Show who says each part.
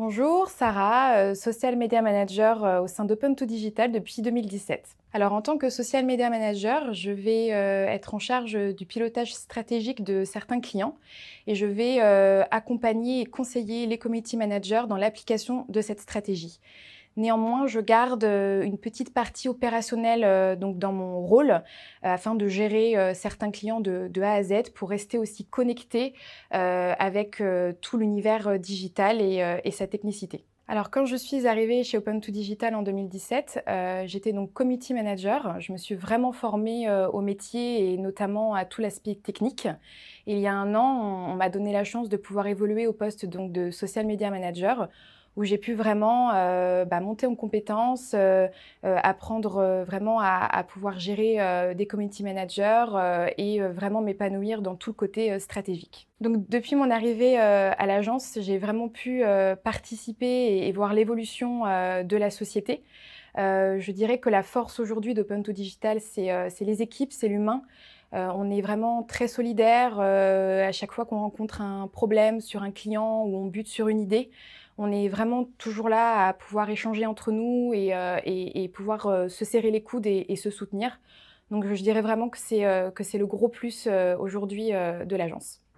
Speaker 1: Bonjour, Sarah, euh, social media manager euh, au sein d'Open2 Digital depuis 2017. Alors en tant que social media manager, je vais euh, être en charge du pilotage stratégique de certains clients et je vais accompagner et conseiller les community managers dans l'application de cette stratégie. Néanmoins, je garde euh, une petite partie opérationnelle euh, donc dans mon rôle euh, afin de gérer certains clients de, A à Z pour rester aussi connecté avec tout l'univers digital et, sa technicité. Alors quand je suis arrivée chez Open2 Digital en 2017, j'étais donc committee manager. Je me suis vraiment formée au métier et notamment à tout l'aspect technique. il y a un an, on, on m'a donné la chance de pouvoir évoluer au poste donc, de social media manager où j'ai pu vraiment euh, bah, monter en compétences, euh, euh, apprendre vraiment à, pouvoir gérer des community managers et vraiment m'épanouir dans tout le côté stratégique. Donc depuis mon arrivée à l'agence, j'ai vraiment pu participer et, voir l'évolution de la société. je dirais que la force aujourd'hui d'Open to Digital, c'est les équipes, c'est l'humain. Euh, on est vraiment très solidaire. Euh, à chaque fois qu'on rencontre un problème sur un client ou on bute sur une idée, on est vraiment toujours là à pouvoir échanger entre nous et, euh, pouvoir se serrer les coudes et, et, se soutenir. Donc je dirais vraiment que c'est le gros plus aujourd'hui de l'agence.